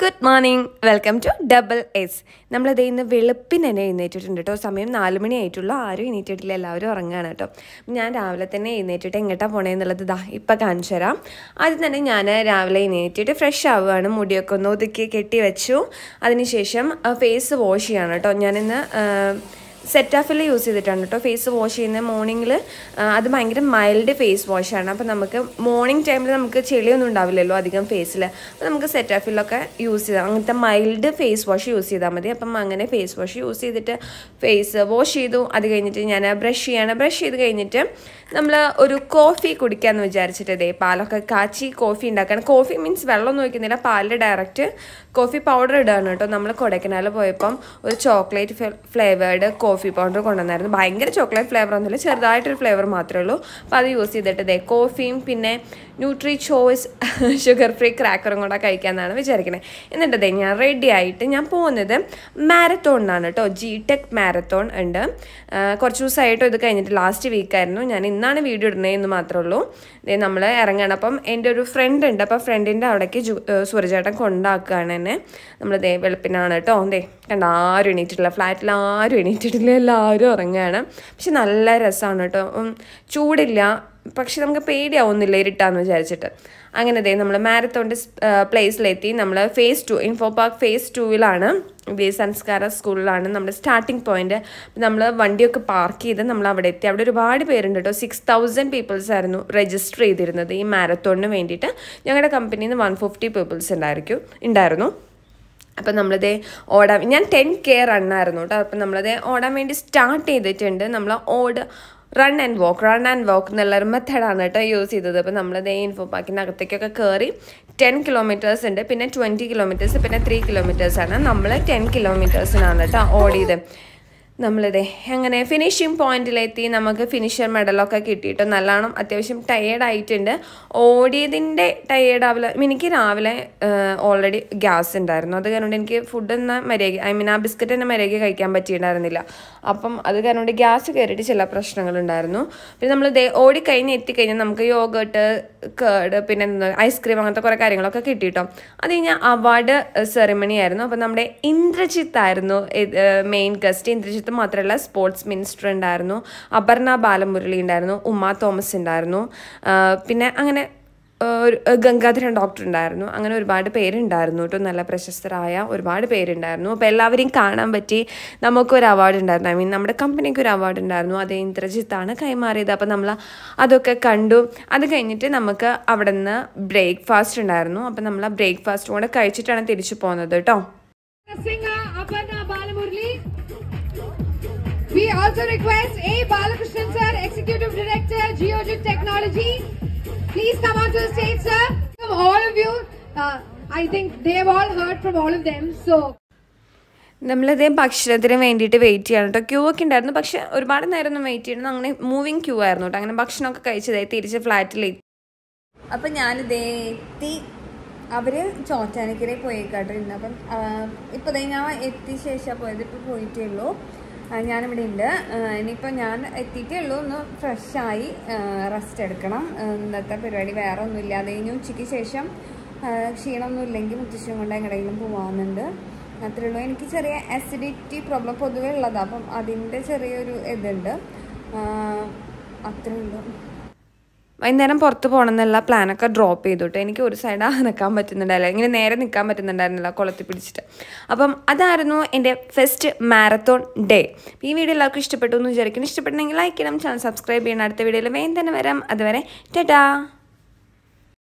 Good morning welcome to double S നമ്മളത് ഇന്ന് വെളുപ്പിന് തന്നെ എഴുന്നേറ്റിട്ടുണ്ട് കേട്ടോ സമയം നാല് മണി ആയിട്ടുള്ളൂ ആരും എണീറ്റിട്ടില്ല എല്ലാവരും ഉറങ്ങുകയാണ് കേട്ടോ ഞാൻ രാവിലെ തന്നെ എഴുന്നേറ്റിട്ട് പോണേ എന്നുള്ളത് ദാ ഇപ്പം കാണിച്ചു തരാം ആദ്യം തന്നെ ഞാൻ രാവിലെ എഴുന്നേറ്റിട്ട് ഫ്രഷ് ആവുകയാണ് മുടിയൊക്കെ ഒന്ന് ഒതുക്കി കെട്ടി വെച്ചു അതിനുശേഷം ഫേസ് വാഷ് ചെയ്യാണ് കേട്ടോ ഞാനിന്ന് സെറ്റാഫിൽ യൂസ് ചെയ്തിട്ടാണ് കേട്ടോ ഫേസ് വാഷ് ചെയ്യുന്നത് മോർണിംഗിൽ അത് ഭയങ്കര മൈൽഡ് ഫേസ് വാഷാണ് അപ്പോൾ നമുക്ക് മോർണിംഗ് ടൈമിൽ നമുക്ക് ചെളിയൊന്നും ഉണ്ടാവില്ലല്ലോ അധികം ഫേസിൽ അപ്പോൾ നമുക്ക് സെറ്റാഫിലൊക്കെ യൂസ് ചെയ്താൽ അങ്ങനത്തെ മൈൽഡ് ഫേസ് വാഷ് യൂസ് ചെയ്താൽ മതി അപ്പം അങ്ങനെ ഫേസ് വാഷ് യൂസ് ചെയ്തിട്ട് ഫേസ് വാഷ് ചെയ്തു അത് കഴിഞ്ഞിട്ട് ഞാൻ ബ്രഷ് ചെയ്യാണ് ബ്രഷ് ചെയ്ത് കഴിഞ്ഞിട്ട് നമ്മൾ ഒരു കോഫി കുടിക്കാമെന്ന് വിചാരിച്ചിട്ട് ഇതേ പാലൊക്കെ കാച്ചി കോഫി ഉണ്ടാക്കണം കോഫി മീൻസ് വെള്ളമൊന്നും വയ്ക്കുന്നില്ല പാലിൽ ഡയറക്റ്റ് കോഫി പൗഡർ ഇടുകയാണ് കേട്ടോ നമ്മൾ കൊടൈക്കനാൽ പോയപ്പം ഒരു chocolate flavoured coffee coffee powder കൊണ്ടുവന്നായിരുന്നു ഭയങ്കര ചോക്ലേറ്റ് ഫ്ലേവർ ഒന്നുമില്ല ചെറുതായിട്ടൊരു ഫ്ലേവർ മാത്രമേ ഉള്ളൂ അപ്പോൾ അത് യൂസ് ചെയ്തിട്ട് ഇതേ കോഫിയും പിന്നെ ന്യൂട്രി ചോയ്സ് ഷുഗർ ഫ്രീ ക്രാക്കറും കൂടെ കഴിക്കാമെന്നാണ് വിചാരിക്കുന്നത് എന്നിട്ട് ഇതേ ഞാൻ റെഡി ആയിട്ട് ഞാൻ പോകുന്നത് മാരത്തോണിനാണ് കേട്ടോ ജി ടെക് മാരത്തോൺ ഉണ്ട് കുറച്ച് ദിവസമായിട്ടോ ഇത് കഴിഞ്ഞിട്ട് ലാസ്റ്റ് വീക്കായിരുന്നു ഞാൻ ഇന്നാണ് വീഡിയോ ഇടുന്നത് എന്ന് മാത്രമേ ഉള്ളൂ ഇതേ നമ്മൾ ഇറങ്ങണം അപ്പം എൻ്റെ ഒരു ഫ്രണ്ട് ഉണ്ട് അപ്പോൾ ഫ്രണ്ടിൻ്റെ അവിടേക്ക് സൂരജേട്ടൻ കൊണ്ടാക്കുകയാണ് എന്നെ നമ്മളിതേ വെളുപ്പിനാണ് കേട്ടോ അതെ കണ്ട ആരും എണീറ്റിട്ടില്ല ഫ്ലാറ്റിൽ ആരും എണീറ്റിട്ടില്ല എല്ലാവരും ഉറങ്ങുകയാണ് പക്ഷെ നല്ല രസമാണ് കേട്ടോ ചൂടില്ല പക്ഷെ നമുക്ക് പേടിയാവുന്നില്ല ഇരുട്ടാന്ന് വിചാരിച്ചിട്ട് അങ്ങനെ ദേ നമ്മൾ മാരത്തോണിൻ്റെ പ്ലേസിലെത്തി നമ്മൾ phase two Info Park phase ടുവിലാണ് വി സംസ്കാര സ്കൂളിലാണ് നമ്മുടെ സ്റ്റാർട്ടിംഗ് പോയിന്റ് നമ്മൾ വണ്ടിയൊക്കെ പാർക്ക് ചെയ്ത് നമ്മൾ അവിടെ എത്തി അവിടെ ഒരുപാട് പേരുണ്ട് കേട്ടോ സിക്സ് തൗസൻഡ് പീപ്പിൾസ് ആയിരുന്നു രജിസ്റ്റർ ചെയ്തിരുന്നത് ഈ മാരത്തോണിന് വേണ്ടിയിട്ട് ഞങ്ങളുടെ കമ്പനിയിൽ നിന്ന് വൺ ഫിഫ്റ്റി പീപ്പിൾസ് ഉണ്ടായിരിക്കും ഉണ്ടായിരുന്നു അപ്പം നമ്മളത് ഓടാൻ ഞാൻ ടെൻ കെ റണ്ണായിരുന്നു കേട്ടോ അപ്പം നമ്മളത് ഓടാൻ വേണ്ടി സ്റ്റാർട്ട് ചെയ്തിട്ടുണ്ട് നമ്മൾ ഓട് run and walk run and walk എന്നുള്ളൊരു മെത്തേഡാണ് കേട്ടോ യൂസ് ചെയ്തത് അപ്പോൾ നമ്മളത് ഇൻഫോ അകത്തേക്കൊക്കെ കയറി ടെൻ കിലോമീറ്റേഴ്സ് ഉണ്ട് പിന്നെ ട്വൻറ്റി കിലോമീറ്റേഴ്സ് പിന്നെ ത്രീ കിലോമീറ്റേഴ്സാണ് നമ്മൾ ടെൻ കിലോമീറ്റേഴ്സിനാണ് കേട്ടോ ഓടിയത് നമ്മളിതേ അങ്ങനെ ഫിനിഷിംഗ് പോയിന്റിലെത്തി നമുക്ക് ഫിനിഷർ മെഡലൊക്കെ കിട്ടിയിട്ട് നല്ലോണം അത്യാവശ്യം ടയേർഡ് ആയിട്ടുണ്ട് ഓടിയതിൻ്റെ ടയേർഡ് ആവില്ല എനിക്ക് രാവിലെ ഓൾറെഡി ഗ്യാസ് ഉണ്ടായിരുന്നു അത് കാരണം എനിക്ക് ഫുഡ് എന്ന മര്യാദ ഐ മീൻ ആ ബിസ്ക്കറ്റ് തന്നെ മര്യാദ കഴിക്കാൻ പറ്റിയിട്ടുണ്ടായിരുന്നില്ല അപ്പം അത് കാരണം ഗ്യാസ് കയറിയിട്ട് ചില പ്രശ്നങ്ങളുണ്ടായിരുന്നു പിന്നെ നമ്മൾ ദേ ഓടിക്കഴിഞ്ഞ് എത്തിക്കഴിഞ്ഞാൽ നമുക്ക് യോഗട്ട് കേർഡ് പിന്നെ ഐസ്ക്രീം അങ്ങനത്തെ കുറേ കാര്യങ്ങളൊക്കെ കിട്ടിയിട്ടോ അത് കഴിഞ്ഞാൽ അവാർഡ് സെറിമണി ആയിരുന്നു അപ്പം നമ്മുടെ ഇന്ദ്രജിത്ത് ആയിരുന്നു മെയിൻ ഗസ്റ്റ് ഇന്ദ്രജിത്ത് സമയത്ത് മാത്രമല്ല സ്പോർട്സ് മിനിസ്റ്റർ ഉണ്ടായിരുന്നു അപർണ ബാലമുരളി ഉണ്ടായിരുന്നു ഉമ്മ തോമസ് ഉണ്ടായിരുന്നു പിന്നെ അങ്ങനെ ഒരു ഗംഗാധരൻ ഡോക്ടർ ഉണ്ടായിരുന്നു അങ്ങനെ ഒരുപാട് പേരുണ്ടായിരുന്നു കേട്ടോ നല്ല പ്രശസ്തരായ ഒരുപാട് പേരുണ്ടായിരുന്നു അപ്പോൾ എല്ലാവരെയും കാണാൻ പറ്റി നമുക്കൊരു അവാർഡ് ഉണ്ടായിരുന്നു ഐ മീൻ നമ്മുടെ കമ്പനിക്ക് ഒരു അവാർഡ് ഉണ്ടായിരുന്നു അത് ഇന്ദ്രജിത്താണ് കൈമാറിയത് അപ്പോൾ നമ്മൾ അതൊക്കെ കണ്ടു അത് കഴിഞ്ഞിട്ട് നമുക്ക് അവിടെ നിന്ന് ബ്രേക്ക്ഫാസ്റ്റ് ഉണ്ടായിരുന്നു അപ്പോൾ നമ്മൾ ആ ബ്രേക്ക്ഫാസ്റ്റ് കൂടെ കഴിച്ചിട്ടാണ് തിരിച്ചു പോകുന്നത് കേട്ടോ also request A. Balakrishnan sir, Executive Director, Geojit Technology. Please come to the stage, sir. From all of you, uh, I think have all heard from all of them. So. നമ്മളതേ ഭക്ഷണത്തിന് വേണ്ടിയിട്ട് wait ചെയ്യണം കേട്ടോ Q ഒക്കെ ഉണ്ടായിരുന്നു പക്ഷെ ഒരുപാട് നേരം ഒന്നും വെയിറ്റ് ചെയ്യണം അങ്ങനെ മൂവിങ് ക്യൂ ആയിരുന്നു കേട്ടോ അങ്ങനെ ഭക്ഷണമൊക്കെ കഴിച്ചതായി തിരിച്ച് ഫ്ലാറ്റിലെത്തി അപ്പം ഞാനിതേ എത്തി അവർ ചോറ്റാനിക്കരയിൽ പോയേക്കാട്ടോ ഇന്ന് അപ്പം ഇപ്പം ഞാൻ എത്തിയ ശേഷം പോയത് ഇപ്പോൾ പോയിട്ടേ ഉള്ളൂ ഞാനിവിടെ ഉണ്ട് ഇനിയിപ്പോൾ ഞാൻ എത്തിയിട്ടേ ഉള്ളൂ ഒന്ന് ഫ്രഷായി റെസ്റ്റ് എടുക്കണം ഇന്നത്തെ പരിപാടി വേറെ ഒന്നും ഇല്ലാതെ ഇനി ഉച്ചയ്ക്ക് ശേഷം ക്ഷീണമൊന്നും ഇല്ലെങ്കിൽ മുത്തശ്ശിയും കൊണ്ട് എങ്ങടെയെങ്കിലും പോകാവുന്നുണ്ട് അത്രേ ഉള്ളൂ എനിക്ക് ചെറിയ അസിഡിറ്റി പ്രോബ്ലം പൊതുവേ ഉള്ളതാണ് അപ്പം അതിൻ്റെ ചെറിയൊരു ഇതുണ്ട് അത്രേ ഉള്ളൂ വൈകുന്നേരം പുറത്ത് പോകണം എന്നുള്ള പ്ലാനൊക്കെ ഡ്രോപ്പ് ചെയ്തിട്ട് എനിക്ക് ഒരു സൈഡ് നിൽക്കാൻ പറ്റുന്നുണ്ടായില്ല ഇങ്ങനെ നേരെ നിൽക്കാൻ പറ്റുന്നുണ്ടായിരുന്നില്ല കുളത്തിൽ പിടിച്ചിട്ട് അപ്പം അതായിരുന്നു എൻ്റെ ഫസ്റ്റ് മാരത്തോൺ ഡേ ഈ വീഡിയോ എല്ലാവർക്കും ഇഷ്ടപ്പെട്ടു എന്ന് വിചാരിക്കുന്നു ഇഷ്ടപ്പെട്ടെങ്കിൽ ലൈക്ക് ചെയ്യണം ചാനൽ സബ്സ്ക്രൈബ് ചെയ്യണം അടുത്ത വീഡിയോയിൽ വേഗം തന്നെ വരാം അതുവരെ ടാ